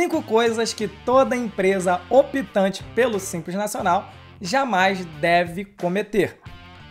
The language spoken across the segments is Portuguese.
Cinco coisas que toda empresa optante pelo Simples Nacional jamais deve cometer.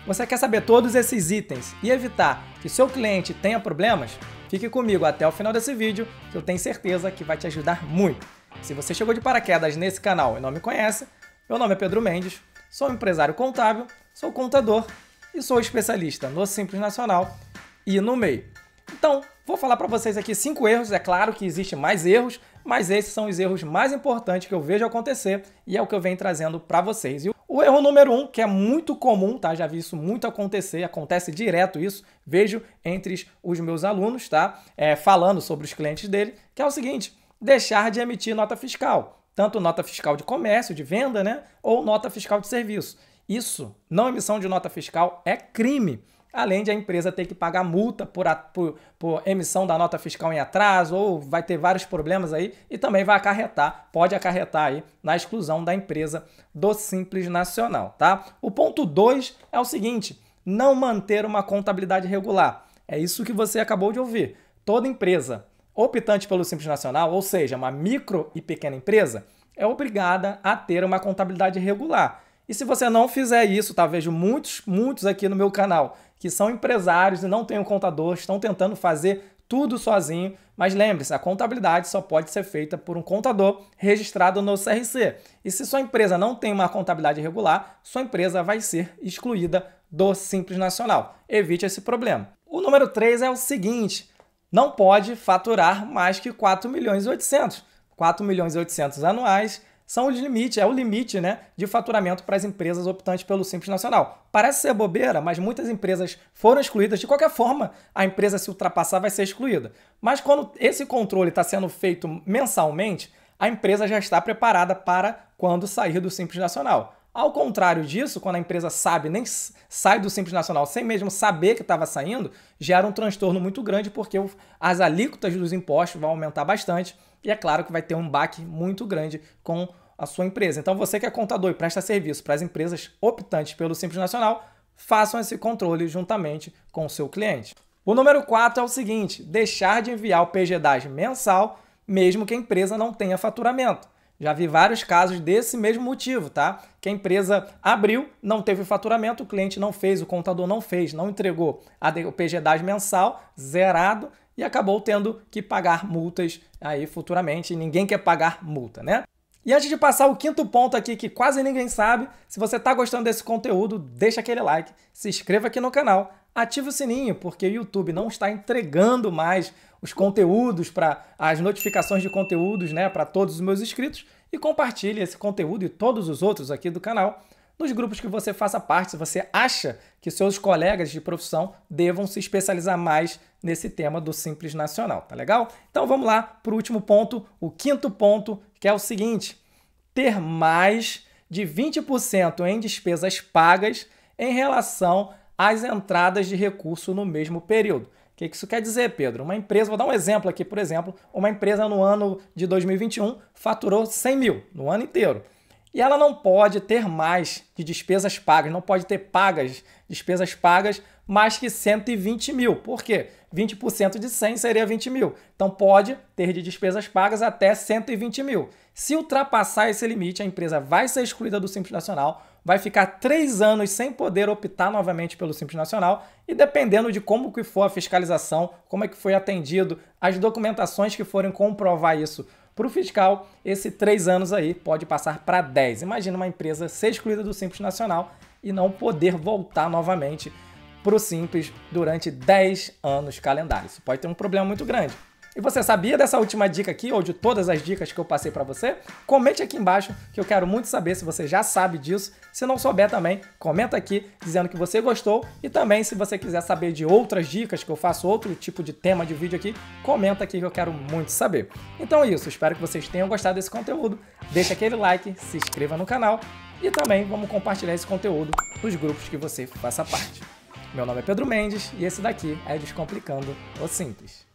Você quer saber todos esses itens e evitar que seu cliente tenha problemas? Fique comigo até o final desse vídeo, que eu tenho certeza que vai te ajudar muito. Se você chegou de paraquedas nesse canal e não me conhece, meu nome é Pedro Mendes, sou empresário contábil, sou contador e sou especialista no Simples Nacional e no MEI. Então, vou falar para vocês aqui cinco erros, é claro que existem mais erros, mas esses são os erros mais importantes que eu vejo acontecer e é o que eu venho trazendo para vocês. E o erro número um, que é muito comum, tá? Já vi isso muito acontecer, acontece direto isso, vejo entre os meus alunos, tá? É, falando sobre os clientes dele, que é o seguinte: deixar de emitir nota fiscal, tanto nota fiscal de comércio, de venda, né? Ou nota fiscal de serviço. Isso, não emissão de nota fiscal, é crime além de a empresa ter que pagar multa por, a, por, por, emissão da nota fiscal em atraso, ou vai ter vários problemas aí, e também vai acarretar, pode acarretar aí na exclusão da empresa do Simples Nacional, tá? O ponto 2 é o seguinte, não manter uma contabilidade regular. É isso que você acabou de ouvir. Toda empresa optante pelo Simples Nacional, ou seja, uma micro e pequena empresa, é obrigada a ter uma contabilidade regular. E se você não fizer isso, talvez tá? muitos, muitos aqui no meu canal que são empresários e não têm um contador, estão tentando fazer tudo sozinho, mas lembre-se, a contabilidade só pode ser feita por um contador registrado no CRC. E se sua empresa não tem uma contabilidade regular, sua empresa vai ser excluída do Simples Nacional. Evite esse problema. O número 3 é o seguinte: não pode faturar mais que 4 milhões e 800. 4 milhões e 800 anuais são os limites, é o limite né, de faturamento para as empresas optantes pelo Simples Nacional. Parece ser bobeira, mas muitas empresas foram excluídas. De qualquer forma, a empresa se ultrapassar vai ser excluída. Mas quando esse controle está sendo feito mensalmente, a empresa já está preparada para quando sair do Simples Nacional. Ao contrário disso, quando a empresa sabe, nem sai do Simples Nacional sem mesmo saber que estava saindo, gera um transtorno muito grande porque as alíquotas dos impostos vão aumentar bastante e é claro que vai ter um baque muito grande com a sua empresa. Então você que é contador e presta serviço para as empresas optantes pelo Simples Nacional, façam esse controle juntamente com o seu cliente. O número 4 é o seguinte: deixar de enviar o PGDAS mensal, mesmo que a empresa não tenha faturamento. Já vi vários casos desse mesmo motivo, tá? Que a empresa abriu, não teve faturamento, o cliente não fez, o contador não fez, não entregou a, o PGDAS mensal, zerado, e acabou tendo que pagar multas aí futuramente. Ninguém quer pagar multa, né? E antes de passar o quinto ponto aqui que quase ninguém sabe, se você está gostando desse conteúdo, deixa aquele like, se inscreva aqui no canal, ative o sininho, porque o YouTube não está entregando mais os conteúdos para as notificações de conteúdos, né, para todos os meus inscritos e compartilhe esse conteúdo e todos os outros aqui do canal nos grupos que você faça parte, se você acha que seus colegas de profissão devam se especializar mais nesse tema do Simples Nacional, tá legal? Então vamos lá para o último ponto, o quinto ponto, que é o seguinte: ter mais de 20% em despesas pagas em relação as entradas de recurso no mesmo período. O que isso quer dizer, Pedro? Uma empresa, vou dar um exemplo aqui, por exemplo, uma empresa no ano de 2021 faturou 100 mil no ano inteiro. E ela não pode ter mais de despesas pagas, não pode ter pagas, despesas pagas, mais que 120 mil. Por quê? 20% de 100 seria 20 mil. Então pode ter de despesas pagas até 120 mil. Se ultrapassar esse limite, a empresa vai ser excluída do Simples Nacional vai ficar três anos sem poder optar novamente pelo Simples Nacional e dependendo de como que for a fiscalização, como é que foi atendido, as documentações que forem comprovar isso para o fiscal, esse três anos aí pode passar para 10. Imagina uma empresa ser excluída do Simples Nacional e não poder voltar novamente para o Simples durante 10 anos calendários. Isso pode ter um problema muito grande. E você sabia dessa última dica aqui, ou de todas as dicas que eu passei para você? Comente aqui embaixo, que eu quero muito saber se você já sabe disso. Se não souber também, comenta aqui dizendo que você gostou. E também, se você quiser saber de outras dicas, que eu faço outro tipo de tema de vídeo aqui, comenta aqui que eu quero muito saber. Então é isso, espero que vocês tenham gostado desse conteúdo. Deixa aquele like, se inscreva no canal e também vamos compartilhar esse conteúdo nos grupos que você faça parte. Meu nome é Pedro Mendes e esse daqui é Descomplicando o Simples.